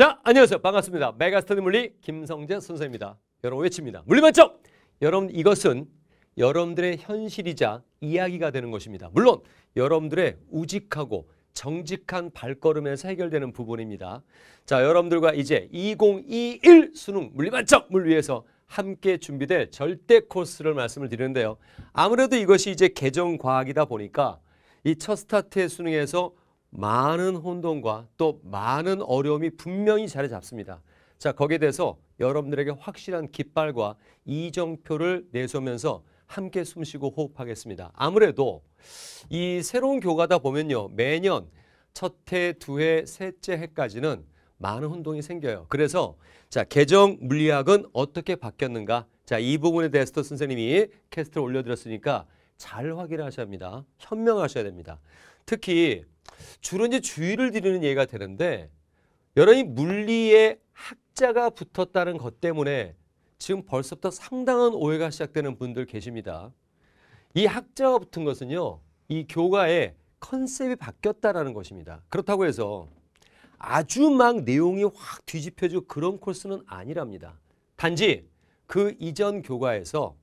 자, 안녕하세요. 반갑습니다. 메가스터디 물리 김성재 선생입니다. 여러분 외칩니다. 물리만점! 여러분 이것은 여러분들의 현실이자 이야기가 되는 것입니다. 물론 여러분들의 우직하고 정직한 발걸음에서 해결되는 부분입니다. 자, 여러분들과 이제 2021 수능 물리만점을 위해서 함께 준비될 절대 코스를 말씀을 드리는데요. 아무래도 이것이 이제 개정 과학이다 보니까 이 첫 스타트의 수능에서 많은 혼돈과 또 많은 어려움이 분명히 자리 잡습니다. 자, 거기에 대해서 여러분들에게 확실한 깃발과 이정표를 내세우면서 함께 숨쉬고 호흡하겠습니다. 아무래도 이 새로운 교과다 보면요. 매년 첫 해, 두 해, 셋째 해까지는 많은 혼동이 생겨요. 그래서 자, 개정 물리학은 어떻게 바뀌었는가? 자, 이 부분에 대해서 선생님이 캐스트를 올려드렸으니까 잘 확인하셔야 합니다. 현명하셔야 됩니다. 특히 주로 이제 주의를 드리는 예가 되는데 여러분이 물리의 학자가 붙었다는 것 때문에 지금 벌써부터 상당한 오해가 시작되는 분들 계십니다. 이 학자가 붙은 것은요. 이 교과의 컨셉이 바뀌었다라는 것입니다. 그렇다고 해서 아주 막 내용이 확 뒤집혀지고 그런 코스는 아니랍니다. 단지 그 이전 교과에서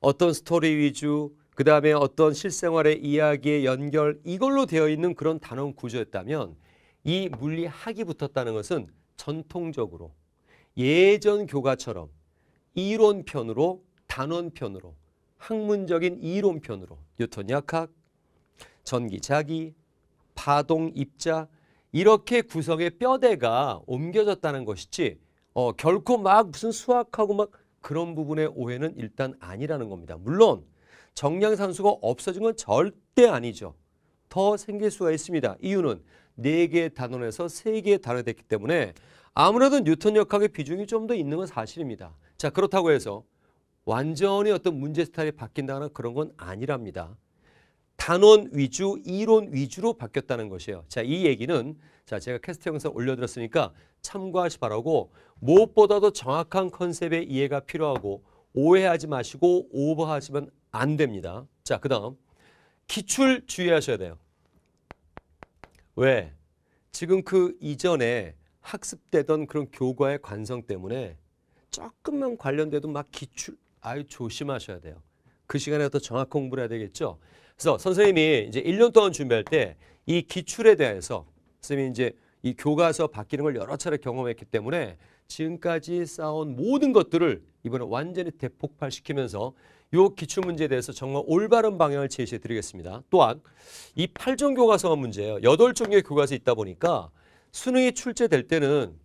어떤 스토리 위주, 그 다음에 어떤 실생활의 이야기의 연결 이걸로 되어 있는 그런 단원 구조였다면 이 물리학이 붙었다는 것은 전통적으로 예전 교과처럼 이론편으로 단원편으로 학문적인 이론편으로 뉴턴 약학, 전기 자기, 파동 입자 이렇게 구성의 뼈대가 옮겨졌다는 것이지 어, 결코 막 무슨 수학하고 막 그런 부분의 오해는 일단 아니라는 겁니다. 물론 정량 산수가 없어진 건 절대 아니죠. 더 생길 수가 있습니다. 이유는 4개의 단원에서 3개의 단원이 됐기 때문에 아무래도 뉴턴 역학의 비중이 좀 더 있는 건 사실입니다. 자 그렇다고 해서 완전히 어떤 문제 스타일이 바뀐다는 그런 건 아니랍니다. 단원 위주, 이론 위주로 바뀌었다는 것이에요. 자, 이 얘기는 자, 제가 캐스트 영상 올려드렸으니까 참고하시 바라고 무엇보다도 정확한 컨셉의 이해가 필요하고 오해하지 마시고 오버하시면 안 됩니다. 자, 그 다음 기출 주의하셔야 돼요. 왜? 지금 그 이전에 학습되던 그런 교과의 관성 때문에 조금만 관련돼도 막 기출 아유 조심하셔야 돼요. 그 시간에 더 정확 공부를 해야 되겠죠. 그래서 선생님이 이제 1년 동안 준비할 때 이 기출에 대해서 선생님이 이제 이 교과서 바뀌는 걸 여러 차례 경험했기 때문에 지금까지 쌓아온 모든 것들을 이번에 완전히 대폭발시키면서 요 기출문제에 대해서 정말 올바른 방향을 제시해 드리겠습니다. 또한 이 8종 교과서가 문제예요. 8종의 교과서 있다 보니까 수능이 출제될 때는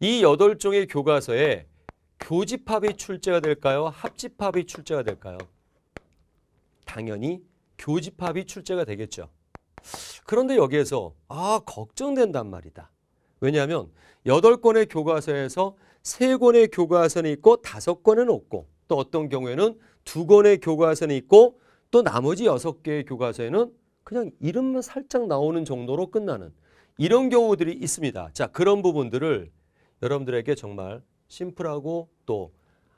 이 8종의 교과서에 교집합이 출제가 될까요? 합집합이 출제가 될까요? 당연히 교집합이 출제가 되겠죠. 그런데 여기에서 아 걱정된단 말이다. 왜냐하면 8권의 교과서에서 3권의 교과서는 있고 5권은 없고 또 어떤 경우에는 두 권의 교과서는 있고 또 나머지 여섯 개의 교과서에는 그냥 이름만 살짝 나오는 정도로 끝나는 이런 경우들이 있습니다. 자 그런 부분들을 여러분들에게 정말 심플하고 또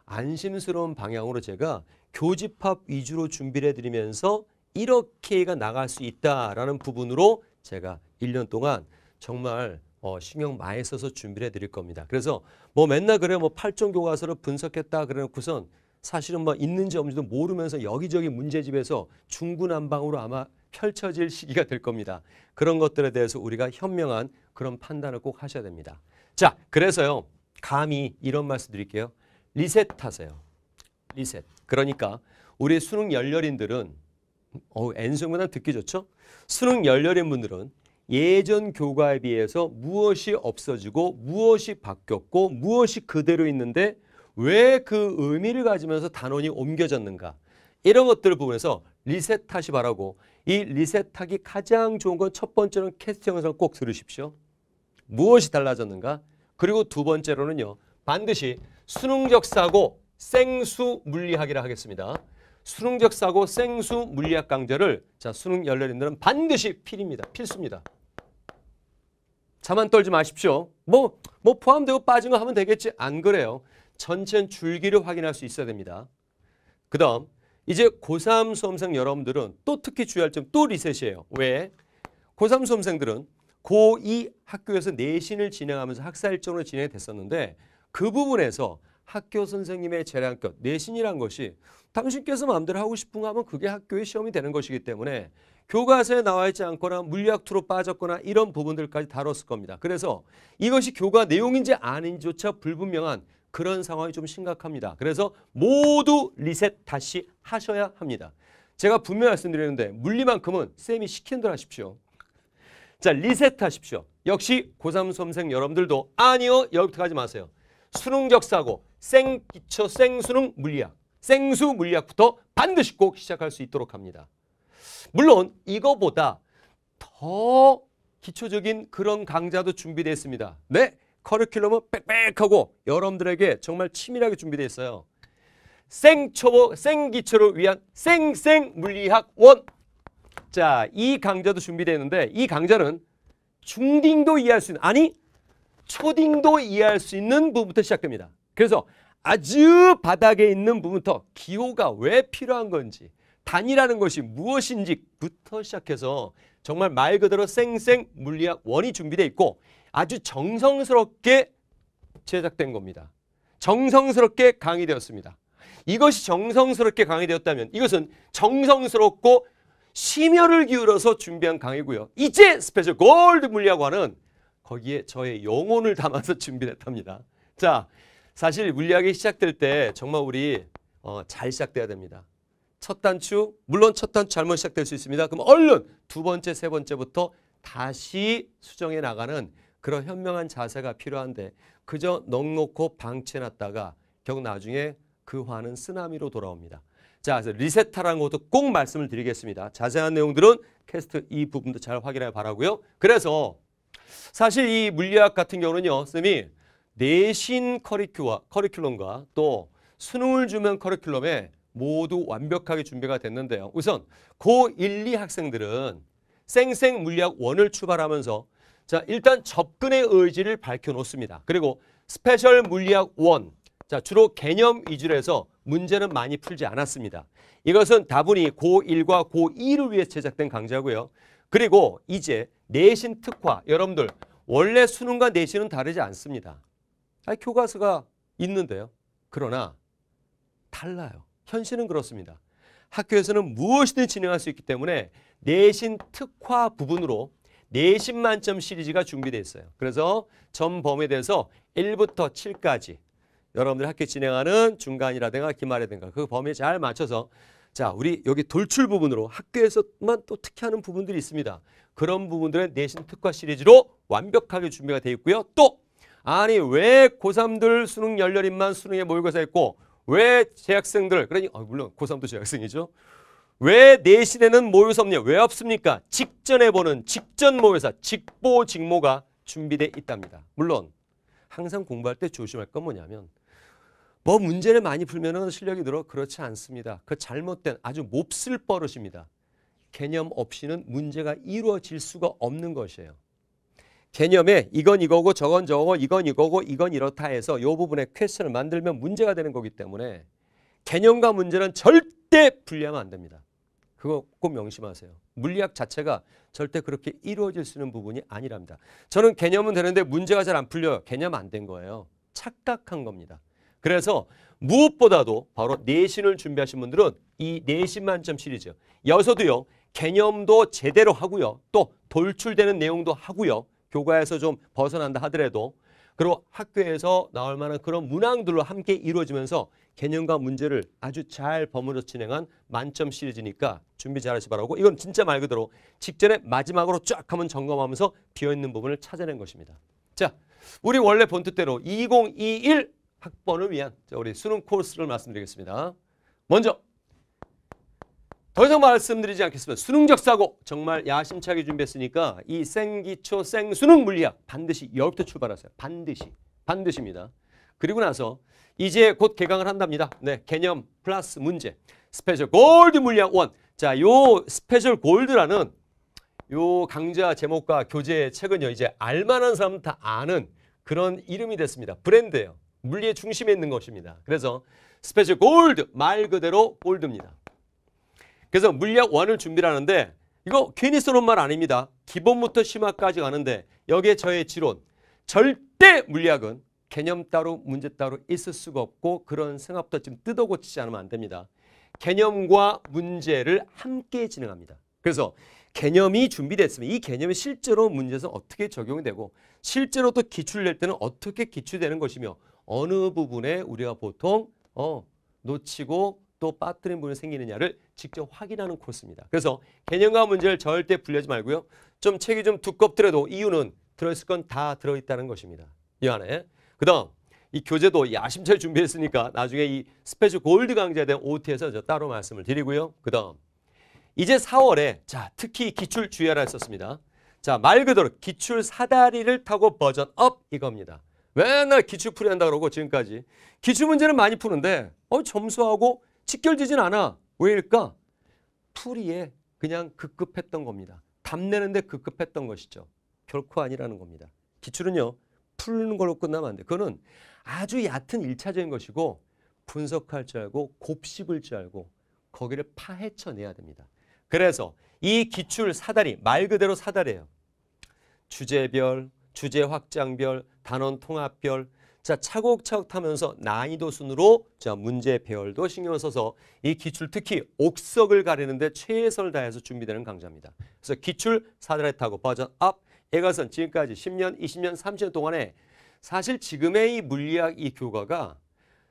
안심스러운 방향으로 제가 교집합 위주로 준비를 해드리면서 이렇게가 나갈 수 있다라는 부분으로 제가 1년 동안 정말 어, 신경 많이 써서 준비를 해드릴 겁니다. 그래서 뭐 맨날 그래 뭐 8종 교과서를 분석했다 그래놓고선 사실은 뭐 있는지 없는지도 모르면서 여기저기 문제집에서 중구난방으로 아마 펼쳐질 시기가 될 겁니다. 그런 것들에 대해서 우리가 현명한 그런 판단을 꼭 하셔야 됩니다. 자, 그래서요. 감히 이런 말씀 드릴게요. 리셋하세요. 리셋. 그러니까 우리 수능 열렬인들은 어, N수보다 듣기 좋죠? 수능 열렬인 분들은 예전 교과에 비해서 무엇이 없어지고 무엇이 바뀌었고 무엇이 그대로 있는데 왜그 의미를 가지면서 단원이 옮겨졌는가 이런 것들을 부분에서 리셋하시 바라고 이 리셋하기 가장 좋은 건 첫 번째는 캐스팅 영상을 꼭 들으십시오. 무엇이 달라졌는가? 그리고 두 번째로는요. 반드시 수능적 사고 생수 물리학이라 하겠습니다. 수능적 사고 생수 물리학 강좌를 자 수능 열렬인들은 반드시 필입니다. 필수입니다. 자만 떨지 마십시오. 뭐, 뭐 포함되고 빠진 거 하면 되겠지. 안 그래요. 전체 줄기를 확인할 수 있어야 됩니다. 그 다음 이제 고3 수험생 여러분들은 또 특히 주의할 점 또 리셋이에요. 왜? 고3 수험생들은 고2 학교에서 내신을 진행하면서 학사 일정으로 진행이 됐었는데 그 부분에서 학교 선생님의 재량껏 내신이란 것이 당신께서 마음대로 하고 싶은 거 하면 그게 학교의 시험이 되는 것이기 때문에 교과서에 나와 있지 않거나 물리학 투로 빠졌거나 이런 부분들까지 다뤘을 겁니다. 그래서 이것이 교과 내용인지 아닌지조차 불분명한 그런 상황이 좀 심각합니다. 그래서 모두 리셋 다시 하셔야 합니다. 제가 분명히 말씀드렸는데 물리만큼은 쌤이 시키는 대로 하십시오. 자 리셋하십시오. 역시 고3 수험생 여러분들도 아니요 여기부터 가지 마세요. 수능적 사고 생기초 생수능 물리학 생수 물리학부터 반드시 꼭 시작할 수 있도록 합니다. 물론 이거보다 더 기초적인 그런 강좌도 준비되어 있습니다. 네, 커리큘럼은 빽빽하고 여러분들에게 정말 치밀하게 준비되어 있어요. 생초보, 생기초를 위한 생생 물리학 원. 자, 이 강좌도 준비되어 있는데 이 강좌는 중딩도 이해할 수 있는, 아니 초딩도 이해할 수 있는 부분부터 시작됩니다. 그래서 아주 바닥에 있는 부분부터 기호가 왜 필요한 건지 단이라는 것이 무엇인지부터 시작해서 정말 말 그대로 생생 물리학 원이 준비되어 있고 아주 정성스럽게 제작된 겁니다. 정성스럽게 강의되었습니다. 이것이 정성스럽게 강의되었다면 이것은 정성스럽고 심혈을 기울여서 준비한 강의고요. 이제 스페셜 골드 물리라고 는 거기에 저의 영혼을 담아서 준비 했답니다. 자, 사실 물리학이 시작될 때 정말 우리 어, 잘 시작돼야 됩니다. 첫 단추, 물론 첫 단추 잘못 시작될 수 있습니다. 그럼 얼른 두 번째, 세 번째부터 다시 수정해 나가는 그런 현명한 자세가 필요한데 그저 넉넉고 방치해놨다가 결국 나중에 그 화는 쓰나미로 돌아옵니다. 자, 그래서 리셋하라는 것도 꼭 말씀을 드리겠습니다. 자세한 내용들은 캐스트 이 부분도 잘 확인해 바라고요. 그래서 사실 이 물리학 같은 경우는요. 쌤이 내신 커리큘와, 커리큘럼과 또 수능을 주면 커리큘럼에 모두 완벽하게 준비가 됐는데요. 우선 고1, 2 학생들은 생생 물리학 1을 출발하면서 자, 일단 접근의 의지를 밝혀놓습니다. 그리고 스페셜 물리학 원 자, 주로 개념 위주로 해서 문제는 많이 풀지 않았습니다. 이것은 다분히 고1과 고2를 위해 제작된 강좌고요. 그리고 이제 내신 특화, 여러분들 원래 수능과 내신은 다르지 않습니다. 아니, 교과서가 있는데요. 그러나 달라요. 현실은 그렇습니다. 학교에서는 무엇이든 진행할 수 있기 때문에 내신 특화 부분으로 내신 만점 시리즈가 준비되어 있어요. 그래서 전 범위에 대해서 1부터 7까지 여러분들 학교 진행하는 중간이라든가 기말이라든가 그 범위에 잘 맞춰서 자 우리 여기 돌출 부분으로 학교에서만 또특이하는 부분들이 있습니다. 그런 부분들은 내신 특화 시리즈로 완벽하게 준비가 되어 있고요. 또 아니 왜 고3들 수능 열렬인만 수능에 모의고사 했고왜 재학생들 그러니 어, 물론 고3도 재학생이죠. 왜 내신에는 모의고사 없냐? 왜 없습니까? 직전에 보는 직전 모의사, 직보, 직모가 준비돼 있답니다. 물론 항상 공부할 때 조심할 건 뭐냐면 뭐 문제를 많이 풀면 실력이 늘어 그렇지 않습니다. 그 잘못된 아주 몹쓸 버릇입니다. 개념 없이는 문제가 이루어질 수가 없는 것이에요. 개념에 이건 이거고 저건 저거 고 이건 이거고 이건 이렇다 해서 이 부분에 퀘스천을 만들면 문제가 되는 거기 때문에 개념과 문제는 절대 분리하면 안 됩니다. 그거 꼭 명심하세요. 물리학 자체가 절대 그렇게 이루어질 수 있는 부분이 아니랍니다. 저는 개념은 되는데 문제가 잘 안 풀려요. 개념 안 된 거예요. 착각한 겁니다. 그래서 무엇보다도 바로 내신을 준비하신 분들은 이 내신 만점 시리즈 여기서도요. 개념도 제대로 하고요. 또 돌출되는 내용도 하고요. 교과에서 좀 벗어난다 하더라도 그리고 학교에서 나올 만한 그런 문항들로 함께 이루어지면서 개념과 문제를 아주 잘 버무려서 진행한 만점 시리즈니까 준비 잘 하시 바라고 이건 진짜 말 그대로 직전에 마지막으로 쫙 한번 점검하면서 비어있는 부분을 찾아낸 것입니다. 자, 우리 원래 본뜻대로 2021 학번을 위한 우리 수능 코스를 말씀드리겠습니다. 먼저 더 이상 말씀드리지 않겠습니다. 수능적 사고 정말 야심차게 준비했으니까 이 생기초 생수능 물리학 반드시 여기부터 출발하세요. 반드시. 반드시입니다. 그리고 나서 이제 곧 개강을 한답니다. 네, 개념 플러스 문제. 스페셜 골드 물량 1. 자, 요 스페셜 골드라는 요 강좌 제목과 교재 책은요. 이제 알만한 사람 다 아는 그런 이름이 됐습니다. 브랜드예요. 물리의 중심에 있는 것입니다. 그래서 스페셜 골드 말 그대로 골드입니다. 그래서 물리 1을 준비를 하는데 이거 괜히 써놓말 아닙니다. 기본부터 심화까지 가는데 여기에 저의 지론 절대 물리학은 개념 따로 문제 따로 있을 수가 없고 그런 생각부터 좀 뜯어고치지 않으면 안 됩니다. 개념과 문제를 함께 진행합니다. 그래서 개념이 준비됐으면 이 개념이 실제로 문제에서 어떻게 적용이 되고 실제로 또 기출 낼 때는 어떻게 기출되는 것이며 어느 부분에 우리가 보통 어, 놓치고 또 빠뜨린 부분이 생기느냐를 직접 확인하는 코스입니다. 그래서 개념과 문제를 절대 분리하지 말고요. 좀 책이 좀 두껍더라도 이유는 들어있을 건 다 들어있다는 것입니다. 이 안에 그 다음 이 교재도 야심차게 준비했으니까 나중에 이 스페셜 골드 강좌에 대한 OT에서 저 따로 말씀을 드리고요. 그 다음 이제 4월에 자 특히 기출 주의하라 했었습니다. 자 말 그대로 기출 사다리를 타고 버전 업 이겁니다. 맨날 기출 풀이한다 그러고 지금까지 기출 문제는 많이 푸는데 어 점수하고 직결되진 않아. 왜일까? 풀이에 그냥 급급했던 겁니다. 답내는데 급급했던 것이죠. 결코 아니라는 겁니다. 기출은요. 푸는 걸로 끝나면 안 돼. 그거는 아주 얕은 일차적인 것이고 분석할 줄 알고 곱씹을 줄 알고 거기를 파헤쳐내야 됩니다. 그래서 이 기출 사다리 말 그대로 사다리예요. 주제별, 주제 확장별, 단원 통합별 자 차곡차곡 타면서 난이도 순으로 자 문제 배열도 신경 써서 이 기출 특히 옥석을 가리는데 최선을 다해서 준비되는 강좌입니다. 그래서 기출 사다리 타고 버전 업 이것은 지금까지 10년, 20년, 30년 동안에 사실 지금의 이 물리학 이 교과가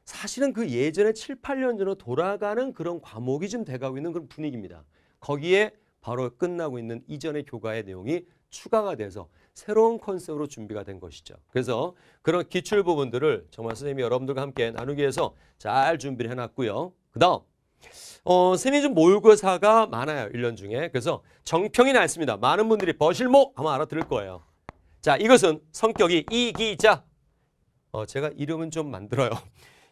사실은 그 예전에 7, 8년 전으로 돌아가는 그런 과목이 좀 돼가고 있는 그런 분위기입니다. 거기에 바로 끝나고 있는 이전의 교과의 내용이 추가가 돼서 새로운 컨셉으로 준비가 된 것이죠. 그래서 그런 기출 부분들을 정말 선생님이 여러분들과 함께 나누기 위해서 잘 준비를 해놨고요. 그 다음 어, 세미준 모의고사가 많아요. 1년 중에. 그래서 정평이 나있습니다 많은 분들이 버실모 아마 알아들을 거예요. 자, 이것은 성격이 이기자. 어, 제가 이름은 좀 만들어요.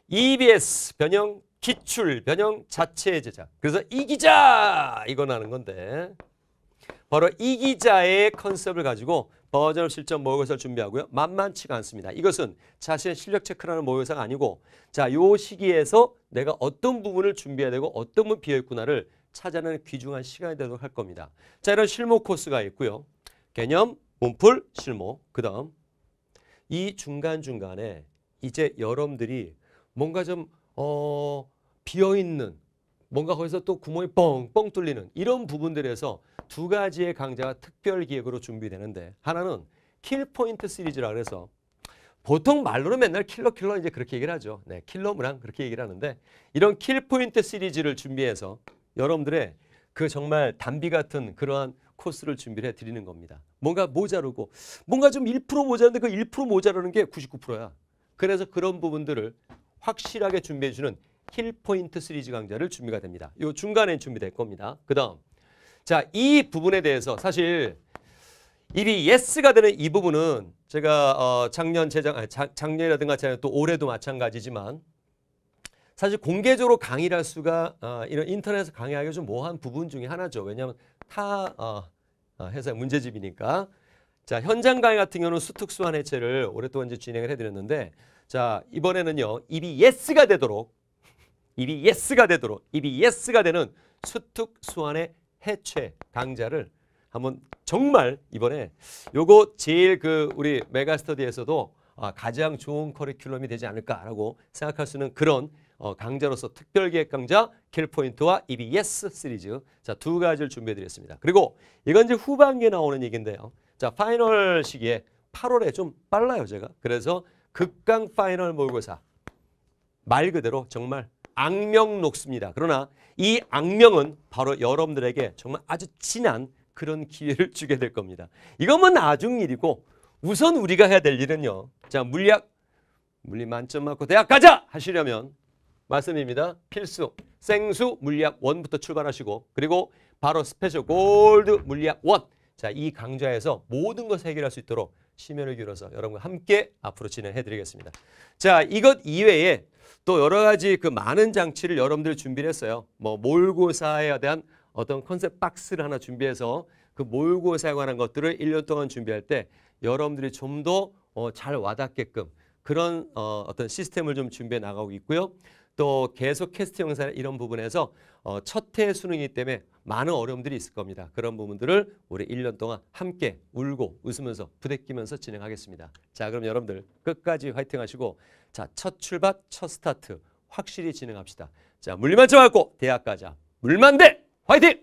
EBS e 변형 기출 변형 자체 제작. 그래서 이기자 이거 나는 건데 바로 이기자의 컨셉을 가지고 버전업 실전 모의고사를 준비하고요. 만만치가 않습니다. 이것은 자신의 실력 체크라는 모의고사가 아니고 자, 요 시기에서 내가 어떤 부분을 준비해야 되고 어떤 부분 비어있구나를 찾아내는 귀중한 시간이 되도록 할 겁니다. 자 이런 실무 코스가 있고요. 개념, 문풀, 실무. 그 다음 이 중간중간에 이제 여러분들이 뭔가 좀 어, 비어있는 뭔가 거기서 또 구멍이 뻥뻥 뚫리는 이런 부분들에서 두 가지의 강좌가 특별 기획으로 준비되는데 하나는 킬포인트 시리즈라 그래서 보통 말로는 맨날 킬러 킬러 이제 그렇게 얘기를 하죠. 네, 킬러 문항 그렇게 얘기를 하는데 이런 킬 포인트 시리즈를 준비해서 여러분들의 그 정말 단비 같은 그러한 코스를 준비를 해 드리는 겁니다. 뭔가 모자르고 뭔가 좀 1%모자르는데그 1%모자르는게 그 99%야. 그래서 그런 부분들을 확실하게 준비해 주는 킬 포인트 시리즈 강좌를 준비가 됩니다. 요 중간에 준비될 겁니다. 그다음 자, 이 부분에 대해서 사실 입이 예스가 되는 이 부분은 제가 어, 작년 재작 아 작, 작년이라든가 또 올해도 마찬가지지만 사실 공개적으로 강의를 할 수가 어, 이런 인터넷에서 강의하기가 좀 모호한 부분 중에 하나죠. 왜냐하면 타 어, 어, 회사의 문제집이니까. 자 현장 강의 같은 경우는 수특수한 해체를 오랫동안 이제 진행을 해드렸는데 자 이번에는요 입이 예스가 되도록 입이 예스가 되도록 입이 예스가 되는 수특수한의 해체 강좌를 한번 정말 이번에 요거 제일 그 우리 메가스터디에서도 아, 가장 좋은 커리큘럼이 되지 않을까라고 생각할 수 있는 그런 어, 강좌로서 특별기획 강좌 킬포인트와 EBS 시리즈 자 두 가지를 준비해드렸습니다. 그리고 이건 이제 후반기에 나오는 얘기인데요. 자 파이널 시기에 8월에 좀 빨라요 제가. 그래서 극강 파이널 모의고사 말 그대로 정말 악명 녹습니다. 그러나 이 악명은 바로 여러분들에게 정말 아주 진한 그런 기회를 주게 될 겁니다. 이건 뭐 나중 일이고 우선 우리가 해야 될 일은요. 자, 물리학 물리 만점 맞고 대학 가자 하시려면 말씀입니다. 필수 생수 물리학 1부터 출발하시고 그리고 바로 스페셜 골드 물리학 1. 자, 이 강좌에서 모든 것을 해결할 수 있도록 심혈을 기울여서 여러분과 함께 앞으로 진행해 드리겠습니다. 자, 이것 이외에 또 여러 가지 그 많은 장치를 여러분들 준비를 했어요. 뭐 몰고사에 대한 어떤 컨셉 박스를 하나 준비해서 그 모의고사에 관한 것들을 1년 동안 준비할 때 여러분들이 좀 더잘 어, 와닿게끔 그런 어, 어떤 시스템을 좀 준비해 나가고 있고요. 또 계속 캐스트 영상 이런 부분에서 어, 첫해 수능이기 때문에 많은 어려움들이 있을 겁니다. 그런 부분들을 우리 1년 동안 함께 울고 웃으면서 부대끼면서 진행하겠습니다. 자 그럼 여러분들 끝까지 화이팅 하시고 자 첫 출발 첫 스타트 확실히 진행합시다. 자 물리만 쳐갖고 대학가자 물만 돼! 화이팅!